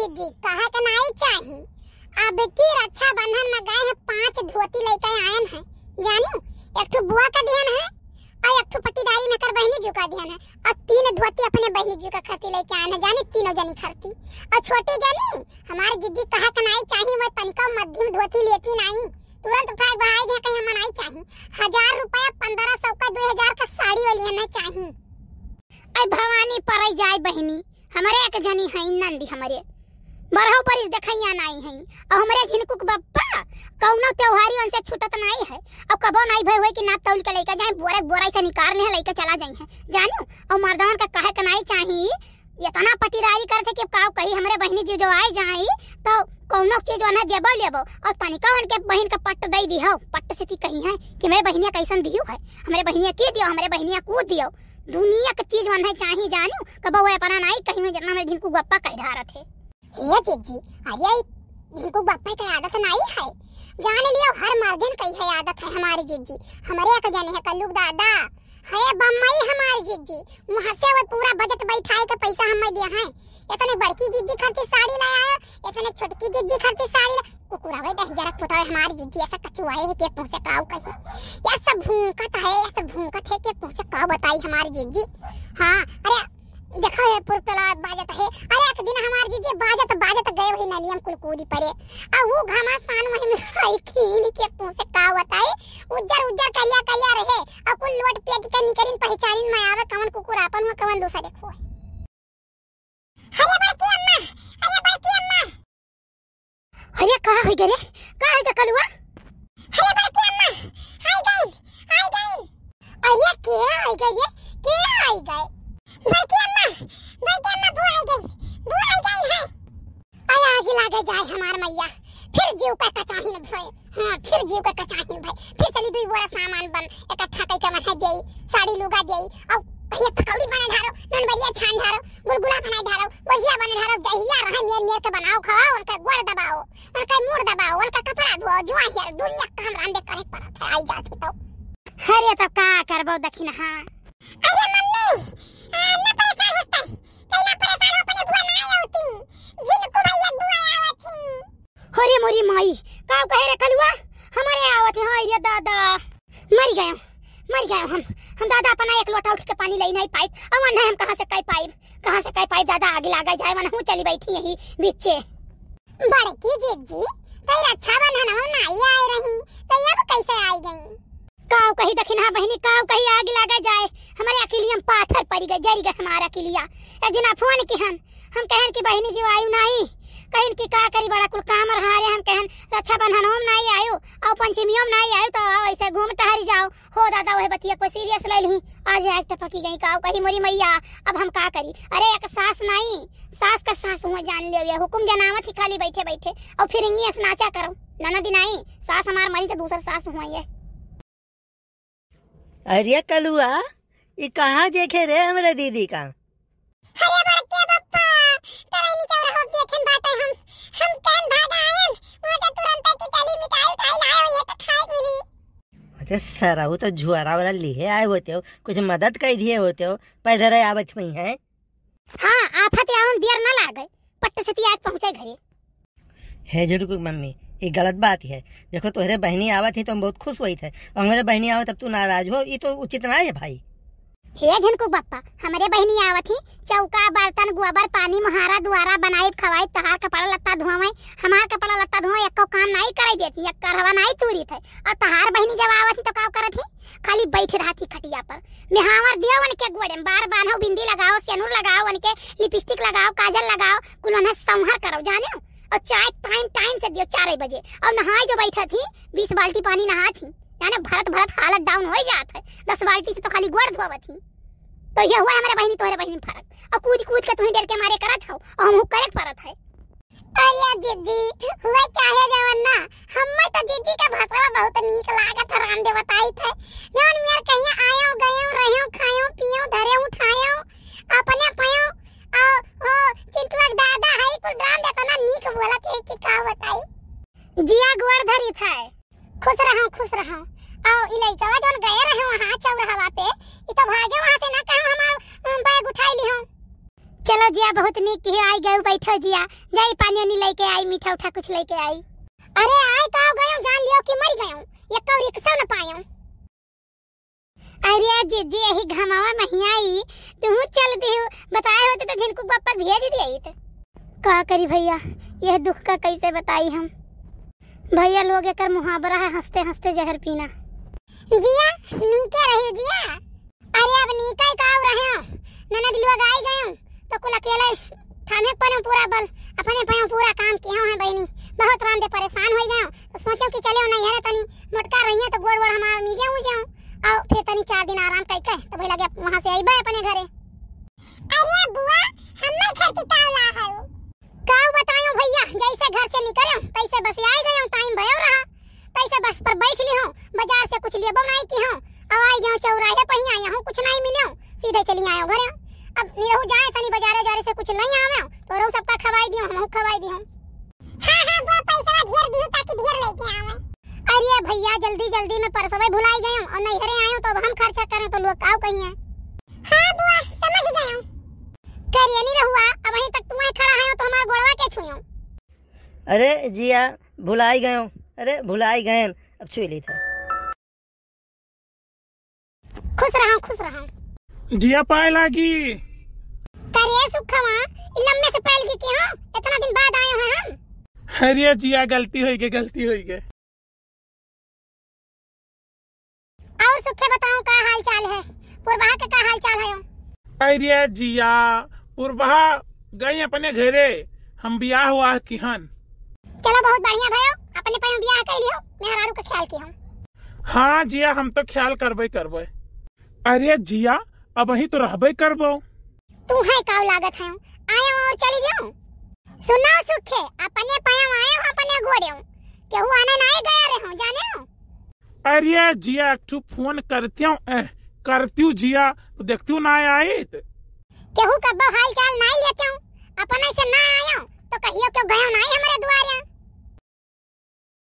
जीजी कहा के नाई चाही अब की रक्षा अच्छा बंधन में गए हैं पांच धोती लेके आयन है जानू एक तो बुआ का दिहन है और एक तो पट्टीदारी में कर बहनी जी का दिहन है और तीन धोती अपने बहनी जी का खरती लेके आयन है जानी तीनों जनी खरती और छोटी जनी हमारे जीजी कहा के नाई चाही वो तनिका मध्यम धोती लेती नहीं तुरंत उठाए भाई दे कहीं हमें नाई चाही हजार रुपया पंद्रह सौ का दो हजार का साड़ी वाली हमें चाही अरे भवानी पर जाए बहनी हमारे एक जनी है नंदी हमारे बरहु परिस देखैया नाई है अब हमरे झिनकुक बप्पा कौनो त्योहारी उनसे छूटत नाई है अब कबो नाई भई हुई कि ना तौल के लेके जाए बोरे बोरे से निकाल ले लेके चला जाई है जानो अब मर्दान का कहे का नाई चाही इतना पटीदारी करथे कि काव कही हमरे बहनी जी जो आए जाई तो कौनो चीज वना देबो लेबो और तनिका उनके बहन का पट दे दी हो पट से ती कही है कि मेरे बहनिया कैसन दियो है हमरे बहनिया के दियो हमरे बहनिया को दियो दुनिया के चीज वन है चाही जानू कबो अपना नाई कही में जितना मेरे दिन को गप्पा कह रहा थे हे जीजी अरे जिनको बप्पे का आदत नहीं है जान लियो हर मर्दन कई है आदत है हमारी जीजी हमारे एक तो जने है कल्लू दादा है बम्बई हमारी जीजी वहां से वो पूरा बजट बैठाए के पैसा हम दिया हैं इतने बड़की जीजी खातिर साड़ी ले आयो इतने छोटकी जीजी खातिर साड़ी ला भाई दही जरा खुदा हमारी जीजी ऐसा कछु आए है के पूसे काव कहे या सब भूंकत है या सब भूंकत है के पूसे का बताई हमारी जीजी हां अरे देखो ये पुरपला बाजत है अरे एक दिन हमारी जीजी बाज गलियम कुल कूदी परे आ वो घमासान में लड़ाई कीन के पूछ का बताए उज्जर उज्जर करिया करिया रहे आ कुल लोट पेट के निकरिन पहचानिन में आवे कवन कुकुर आपन में कवन दूसरा देखो अरे बड़की अम्मा अरे बड़की अम्मा अरे का हो गए रे का हो गया कलुआ अरे बड़की अम्मा आई गई आई गई अरे के आई गई के आई गई बड़की अम्मा बड़की अम्मा बुआ आई गई बुआ आई गई है आया आगे लागे जाए हमार मैया फिर जीव का कचाहिन भय हां फिर जीव का कचाहिन भय फिर चली दुई बोरा सामान बन इकट्ठा कई के मना देई साड़ी लुगा देई और कहिए पकौड़ी बने ढारो ननबरिया छान ढारो गुलगुला बनाए ढारो भजिया बने ढारो दहिया रहे मेर मेर के बनाओ खाओ और का गोड़ दबाओ और का मुंह दबाओ और का कपड़ा धो जुआ यार दुनिया काम तो रांदे करे परत है आई जाती तो हरे तब तो का करबो दखिन हां अरे मम्मी ना परेशान होता है कहीं ना परेशान हो अपने बुआ ना आई होती तोरी माई का कहे रे कलुआ हमारे आवत हां रे दादा मर गए मर गए हम हम दादा अपना एक लोटा उठ के पानी ले नहीं पाई अब न हम कहां से कह पाई कहां से कह पाई दादा आगे लागे जाए मन हूं चली बैठी यही बीचे बड़की जीजी तेरा अच्छा बनाना ना आई आए रही तो अब कैसे आई गई काव कही दखिन हाँ बहनी काव कही आग लागा जाए हमारे अकेलियम पाथर पड़ी गई जरी गए हमारा अकेलिया एक दिन फोन की हम हम कहन की बहनी जी आयु नहीं कहन की का करी बड़ा कुल काम रहा रे हम कहन रक्षा बंधन होम नहीं आयो और पंचमी होम नहीं आयो तो ऐसे घूम टहरी जाओ हो दादा वह बतिया को सीरियस ले ली आज एक टपकी तो गई काव कही मोरी मैया अब हम का करी अरे एक सास नहीं सास का सास हुआ जान लियो ये हुकुम जनावत ही खाली बैठे बैठे और फिर इंगी नाचा करो ननद दिनाई सास हमार मरी तो दूसरा सास हुआ ये अरे कलुआ ये कहाँ देखे रे हमरा दीदी का तो अरे बड़के वो तो झुआरा वाला लिए आए होते हो कुछ मदद कर दिए होते हो पैदल आवत में है हाँ आफत आवन देर ना लागे पट्टे से आज पहुँचे घरे है जरूर मम्मी ये गलत बात है देखो तुहरे तो बहनी आवा थी तो हम बहुत खुश हुई थे और मेरे बहनी आवा तब तू नाराज हो ये तो उचित ना है भाई हे झनकू बप्पा हमारे बहनी आवा थी चौका बर्तन गोबर पानी महारा द्वारा बनाई खवाई तहार कपड़ा लत्ता धोवे हमार कपड़ा लत्ता धोवे एको काम नहीं कराई देती एक हवा नहीं तूरी थे और तहार बहनी जब आवा थी तो का करत थी खाली बैठ रहा थी खटिया पर मेहावर दियो वन के गोड़े में बार बांधो बिंदी लगाओ सेनूर लगाओ वन के लिपस्टिक लगाओ काजल लगाओ कुल संहार करो जाने और चाय टाइम टाइम से दियो चार बजे और नहाए जो बैठा थी बीस बाल्टी पानी नहा थी यानी भरत भरत हालत डाउन हो जात है दस बाल्टी से तो खाली गोड़ धोब थी तो ये हुआ हमारे बहनी तोहरे बहनी फरक और कूद कूद के तुम्हें डर के मारे करत हो और हम करे परत है अरे जीजी हुआ चाहे जवन ना हम जिया धरी था खुश रहो खुश रहो आओ ई लइकावा जोन गए रहे वहां चल चौराहा पे ई तो भागे वहां से ना कहो हमार बैग उठाई ली हम चलो जिया बहुत नीक की आई गयो बैठो जिया जाई पानी नी लेके आई मीठा उठा कुछ लेके आई अरे आई का तो गयो जान लियो कि मर गयो तो कौ रिक्शा न पायो अरे जे जे यही घमावा नहीं आई तू चल दियो बताए होते तो जिनको गप्पा भेज दिए त का करी भैया यह दुख का कैसे बताई हम भैया लोग एक मुहावरा है हंसते हंसते जहर पीना जिया नीके रहे जिया अरे अब ही काव रहे हो ननद लोग आई गए तो कुल अकेले थाने पर पूरा बल अपने पर पूरा काम किया है बहनी बहुत राम परेशान हो गए तो सोचो कि चले नहीं है तनी मटका रही है तो गोड़ गोड़ हमार नीचे हो जाऊं आओ फिर तनी चार दिन आराम करके तो भाई लगे वहां से आई बाय अपने घरे अरे बुआ हम नहीं खेती पर बैठ ली हूँ बाजार से कुछ लेबो बनाई की हूँ अब आई गयो चौराहे पर ही आई हूँ कुछ नहीं हूँ सीधे चली आयो घर अब निरहू जाए तनी बाजार जारे से कुछ नहीं आवे तो रहू सबका खवाई दियो हम खवाई दियो हां हां वो पैसा ढेर दियो ताकि ढेर लेके आवे अरे भैया जल्दी जल्दी में परसवे भुलाई गयो और नहीं हरे आयो तो अब हम खर्चा करें तो लोग काव कहिए हां बुआ समझ गयो करिए नहीं रहुआ अब वहीं तक तू खड़ा है तो हमार गोड़वा के छुयो अरे जिया भुलाई गयो अरे भुलाई गयन अब छुए लेते हैं खुश रहा खुश रहा जिया पायल करिए सुखा वहां लंबे से पायल की क्या इतना दिन बाद आए हुए हम अरे जिया गलती होई के गलती होई के और सुखे बताओ का हालचाल है पूर्वाहा का का हालचाल है अरे जिया पूर्वाहा गई अपने घरे हम ब्याह हुआ किहन चलो बहुत बढ़िया भयो अपने पे बियाह कर लियो मैं हरारू का ख्याल किया हूं हां जिया हम तो ख्याल करबे करबे अरे जिया अब वही तो रहबे करबो तू है काव लागत है आया और चली जाऊं सुना सुखे अपने पाया आए हो अपने गोड़े हो केहू आने नहीं गया रे हो जाने हो अरे जिया एक टू फोन करती हूं ए करती हूं जिया तो देखती हूं ना आई तो। केहू का हाल चाल नहीं लेती हूं अपने से ना आया तो कहियो क्यों गयो नहीं हमारे द्वार